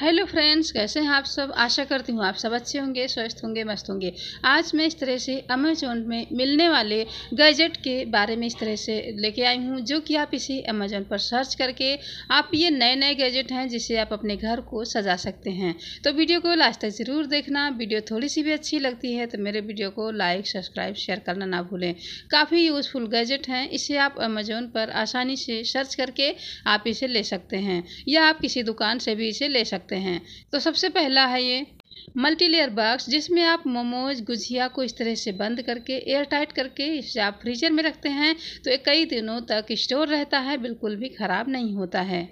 hello friends कैसे हैं आप सब आशा करती हूँ आप सब अच्छे होंगे स्वस्थ होंगे मस्त होंगे आज मैं इस तरह से अमेजोन में मिलने वाले गैजेट के बारे में इस तरह से लेके आई हूँ जो कि आप इसे अमेजोन पर सर्च करके आप ये नए नए गैजेट हैं जिसे आप अपने घर को सजा सकते हैं तो वीडियो को लास्ट तक ज़रूर देखना वीडियो थोड़ी सी भी अच्छी लगती है तो मेरे वीडियो को लाइक सब्सक्राइब शेयर करना ना भूलें काफ़ी यूज़फुल गैजेट हैं इसे आप अमेजोन पर आसानी से सर्च करके आप इसे ले सकते हैं या आप किसी दुकान से भी इसे ले सकते सकते हैं तो सबसे पहला है ये मल्टी लेयर बॉक्स जिसमें आप मोमोज गुजिया को इस तरह से बंद करके एयर टाइट करके इसे आप फ्रीजर में रखते हैं तो ये कई दिनों तक स्टोर रहता है बिल्कुल भी ख़राब नहीं होता है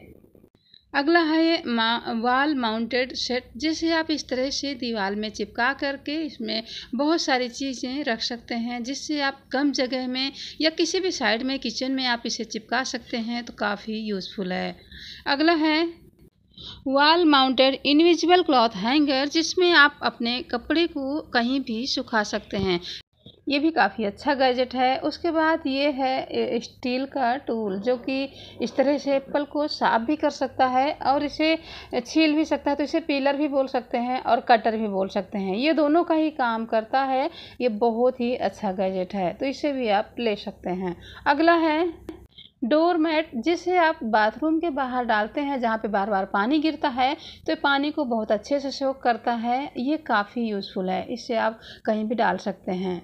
अगला है मा, वाल माउंटेड सेट जिसे आप इस तरह से दीवार में चिपका करके इसमें बहुत सारी चीज़ें रख सकते हैं जिससे आप कम जगह में या किसी भी साइड में किचन में आप इसे चिपका सकते हैं तो काफ़ी यूज़फुल है अगला है wall mounted invisible cloth hanger जिसमें आप अपने कपड़े को कहीं भी सुखा सकते हैं ये भी काफ़ी अच्छा गैजेट है उसके बाद ये है स्टील का टूल जो कि इस तरह से एप्पल को साफ भी कर सकता है और इसे छील भी सकता है तो इसे पीलर भी बोल सकते हैं और कटर भी बोल सकते हैं ये दोनों का ही काम करता है ये बहुत ही अच्छा गैजेट है तो इसे भी आप ले सकते हैं अगला है डोर मैट जिसे आप बाथरूम के बाहर डालते हैं जहाँ पे बार बार पानी गिरता है तो पानी को बहुत अच्छे से सोख करता है ये काफ़ी यूज़फुल है इसे आप कहीं भी डाल सकते हैं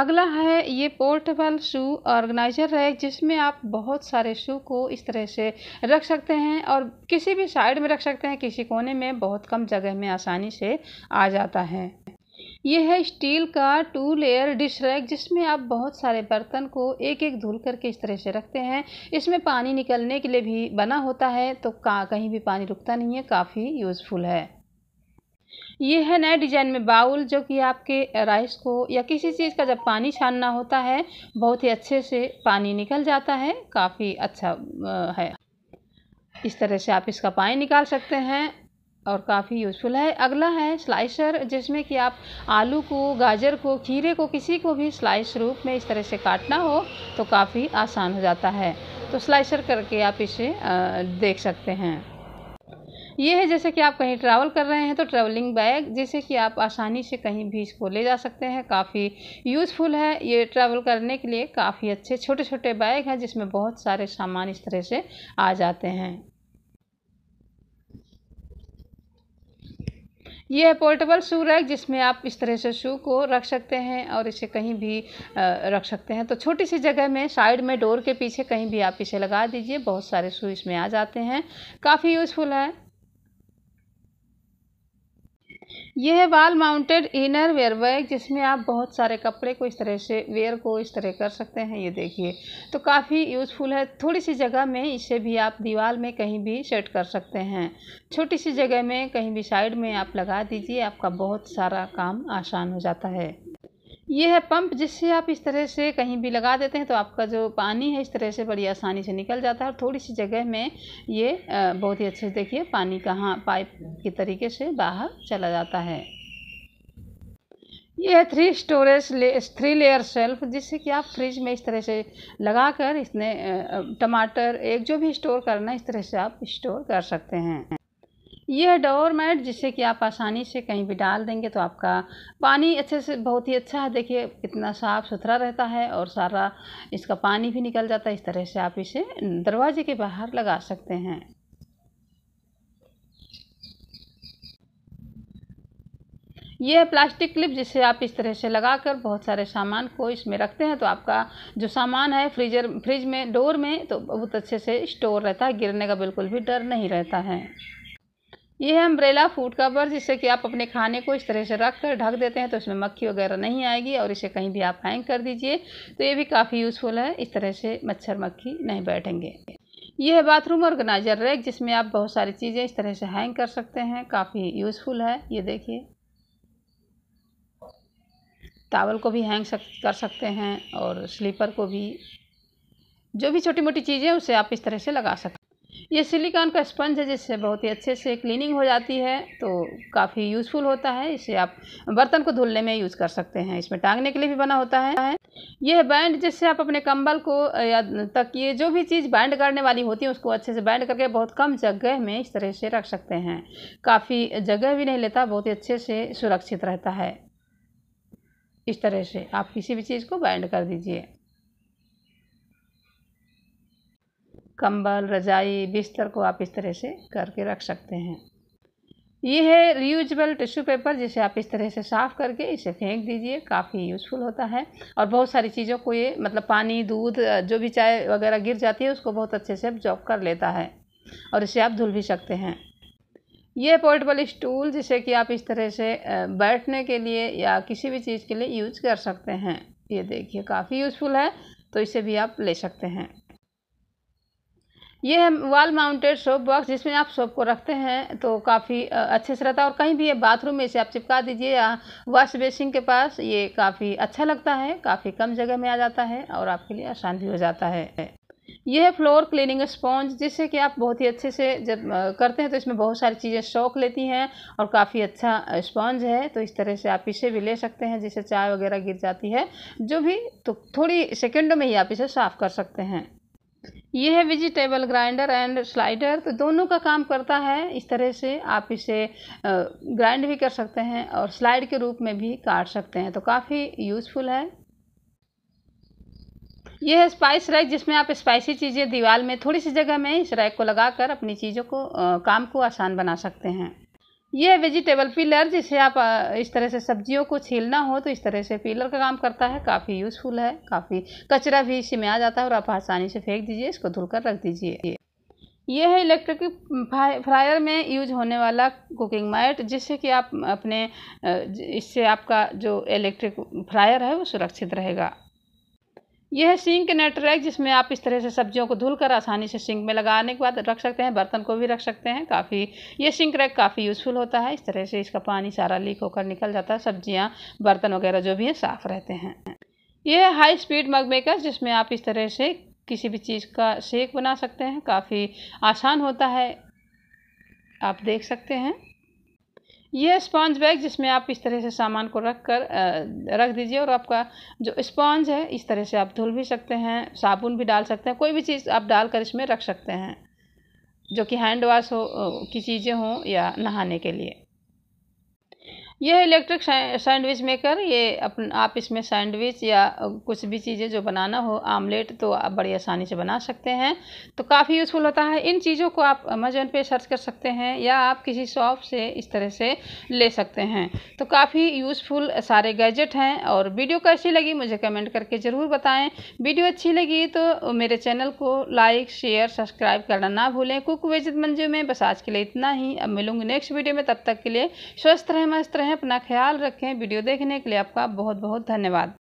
अगला है ये पोर्टेबल शू ऑर्गेनाइजर रैक जिसमें आप बहुत सारे शू को इस तरह से रख सकते हैं और किसी भी साइड में रख सकते हैं किसी कोने में बहुत कम जगह में आसानी से आ जाता है ये है स्टील का टू लेयर डिश रैक जिसमें आप बहुत सारे बर्तन को एक एक धुल करके इस तरह से रखते हैं इसमें पानी निकलने के लिए भी बना होता है तो का कहीं भी पानी रुकता नहीं है काफ़ी यूज़फुल है ये है नए डिजाइन में बाउल जो कि आपके राइस को या किसी चीज़ का जब पानी छानना होता है बहुत ही अच्छे से पानी निकल जाता है काफ़ी अच्छा है इस तरह से आप इसका पानी निकाल सकते हैं और काफ़ी यूज़फुल है अगला है स्लाइसर जिसमें कि आप आलू को गाजर को खीरे को किसी को भी स्लाइस रूप में इस तरह से काटना हो तो काफ़ी आसान हो जाता है तो स्लाइसर करके आप इसे देख सकते हैं ये है जैसे कि आप कहीं ट्रैवल कर रहे हैं तो ट्रैवलिंग बैग जैसे कि आप आसानी से कहीं भी इसको ले जा सकते हैं काफ़ी यूज़फुल है ये ट्रैवल करने के लिए काफ़ी अच्छे छोटे छोटे बैग हैं जिसमें बहुत सारे सामान इस तरह से आ जाते हैं ये है पोर्टेबल शू रैक जिसमें आप इस तरह से शू को रख सकते हैं और इसे कहीं भी रख सकते हैं तो छोटी सी जगह में साइड में डोर के पीछे कहीं भी आप इसे लगा दीजिए बहुत सारे शू इसमें आ जाते हैं काफ़ी यूज़फुल है ये है वाल माउंटेड इनर वेयर बैग जिसमें आप बहुत सारे कपड़े को इस तरह से वेयर को इस तरह कर सकते हैं ये देखिए तो काफ़ी यूज़फुल है थोड़ी सी जगह में इसे भी आप दीवार में कहीं भी सेट कर सकते हैं छोटी सी जगह में कहीं भी साइड में आप लगा दीजिए आपका बहुत सारा काम आसान हो जाता है ये है पंप जिससे आप इस तरह से कहीं भी लगा देते हैं तो आपका जो पानी है इस तरह से बड़ी आसानी से निकल जाता है और थोड़ी सी जगह में ये बहुत ही अच्छे से देखिए पानी कहाँ पाइप के तरीके से बाहर चला जाता है ये है थ्री स्टोरेज ले थ्री लेयर शेल्फ जिससे कि आप फ्रिज में इस तरह से लगा कर इसने टमाटर एक जो भी स्टोर करना इस तरह से आप स्टोर कर सकते हैं यह डोर मैट जिसे कि आप आसानी से कहीं भी डाल देंगे तो आपका पानी अच्छे से बहुत ही अच्छा है देखिए कितना साफ़ सुथरा रहता है और सारा इसका पानी भी निकल जाता है इस तरह से आप इसे दरवाजे के बाहर लगा सकते हैं यह प्लास्टिक क्लिप जिसे आप इस तरह से लगाकर बहुत सारे सामान को इसमें रखते हैं तो आपका जो सामान है फ्रीजर फ्रिज में डोर में तो बहुत अच्छे से स्टोर रहता है गिरने का बिल्कुल भी डर नहीं रहता है ये है अम्ब्रेला फूड कवर जिससे कि आप अपने खाने को इस तरह से रख कर ढक देते हैं तो इसमें मक्खी वगैरह नहीं आएगी और इसे कहीं भी आप हैंग कर दीजिए तो ये भी काफ़ी यूज़फुल है इस तरह से मच्छर मक्खी नहीं बैठेंगे ये है बाथरूम ऑर्गेनाइजर रैक जिसमें आप बहुत सारी चीज़ें इस तरह से हैंग कर सकते हैं काफ़ी यूज़फुल है ये देखिए टावल को भी हैंग सक, कर सकते हैं और स्लीपर को भी जो भी छोटी मोटी चीज़ें उसे आप इस तरह से लगा सकते ये सिलिकॉन का स्पंज है जिससे बहुत ही अच्छे से क्लीनिंग हो जाती है तो काफ़ी यूज़फुल होता है इसे आप बर्तन को धुलने में यूज़ कर सकते हैं इसमें टांगने के लिए भी बना होता है यह बैंड जिससे आप अपने कंबल को या तक ये जो भी चीज़ बैंड करने वाली होती है उसको अच्छे से बैंड करके बहुत कम जगह में इस तरह से रख सकते हैं काफ़ी जगह भी नहीं लेता बहुत ही अच्छे से सुरक्षित रहता है इस तरह से आप किसी भी चीज़ को बैंड कर दीजिए कंबल रजाई बिस्तर को आप इस तरह से करके रख सकते हैं ये है रीयूजबल टिश्यू पेपर जिसे आप इस तरह से साफ़ करके इसे फेंक दीजिए काफ़ी यूज़फुल होता है और बहुत सारी चीज़ों को ये मतलब पानी दूध जो भी चाय वगैरह गिर जाती है उसको बहुत अच्छे से जॉब कर लेता है और इसे आप धुल भी सकते हैं ये पोर्टेबल स्टूल जिसे कि आप इस तरह से बैठने के लिए या किसी भी चीज़ के लिए यूज कर सकते हैं ये देखिए काफ़ी यूज़फुल है तो इसे भी आप ले सकते हैं ये है वॉल माउंटेड सोप बॉक्स जिसमें आप सोप को रखते हैं तो काफ़ी अच्छे से रहता है और कहीं भी ये बाथरूम में इसे आप चिपका दीजिए या वॉश बेसिन के पास ये काफ़ी अच्छा लगता है काफ़ी कम जगह में आ जाता है और आपके लिए आसान भी हो जाता है यह है फ्लोर क्लीनिंग स्पॉन्ज जिससे कि आप बहुत ही अच्छे से जब करते हैं तो इसमें बहुत सारी चीज़ें शौक लेती हैं और काफ़ी अच्छा स्पॉन्ज है तो इस तरह से आप इसे भी ले सकते हैं जिससे चाय वगैरह गिर जाती है जो भी तो थोड़ी सेकेंडों में ही आप इसे साफ़ कर सकते हैं ये है वेजिटेबल ग्राइंडर एंड स्लाइडर तो दोनों का काम करता है इस तरह से आप इसे ग्राइंड भी कर सकते हैं और स्लाइड के रूप में भी काट सकते हैं तो काफ़ी यूज़फुल है यह है स्पाइस रैक जिसमें आप स्पाइसी चीज़ें दीवार में थोड़ी सी जगह में इस रैक को लगाकर अपनी चीज़ों को आ, काम को आसान बना सकते हैं ये वेजिटेबल पीलर जिसे आप इस तरह से सब्जियों को छीलना हो तो इस तरह से पीलर का काम करता है काफ़ी यूज़फुल है काफ़ी कचरा भी इसी में आ जाता है और आप आसानी से फेंक दीजिए इसको धुलकर रख दीजिए यह है इलेक्ट्रिक फ्रायर में यूज होने वाला कुकिंग मैट जिससे कि आप अपने इससे आपका जो इलेक्ट्रिक फ्रायर है वो सुरक्षित रहेगा यह सिंक नेट रैक जिसमें आप इस तरह से सब्जियों को धुलकर आसानी से सिंक में लगाने के बाद रख सकते हैं बर्तन को भी रख सकते हैं काफ़ी ये सिंक रैक काफ़ी यूज़फुल होता है इस तरह से इसका पानी सारा लीक होकर निकल जाता है सब्जियाँ बर्तन वगैरह जो भी हैं साफ़ रहते हैं यह हाई स्पीड मग मेकर जिसमें आप इस तरह से किसी भी चीज़ का शेक बना सकते हैं काफ़ी आसान होता है आप देख सकते हैं यह स्पॉन्ज बैग जिसमें आप इस तरह से सामान को रख कर रख दीजिए और आपका जो स्पॉन्ज है इस तरह से आप धुल भी सकते हैं साबुन भी डाल सकते हैं कोई भी चीज़ आप डाल कर इसमें रख सकते हैं जो कि हैंड वॉश हो की चीज़ें हों या नहाने के लिए यह इलेक्ट्रिक सैंडविच मेकर ये अपन आप इसमें सैंडविच या कुछ भी चीज़ें जो बनाना हो आमलेट तो आप बड़ी आसानी से बना सकते हैं तो काफ़ी यूज़फुल होता है इन चीज़ों को आप अमेजोन पे सर्च कर सकते हैं या आप किसी शॉप से इस तरह से ले सकते हैं तो काफ़ी यूज़फुल सारे गैजेट हैं और वीडियो कैसी लगी मुझे कमेंट करके ज़रूर बताएँ वीडियो अच्छी लगी तो मेरे चैनल को लाइक शेयर सब्सक्राइब करना ना भूलें कुक वेजित मंजू में बस आज के लिए इतना ही अब मिलूँगी नेक्स्ट वीडियो में तब तक के लिए स्वस्थ रहें मस्त रहें रहें अपना ख्याल रखें वीडियो देखने के लिए आपका बहुत बहुत धन्यवाद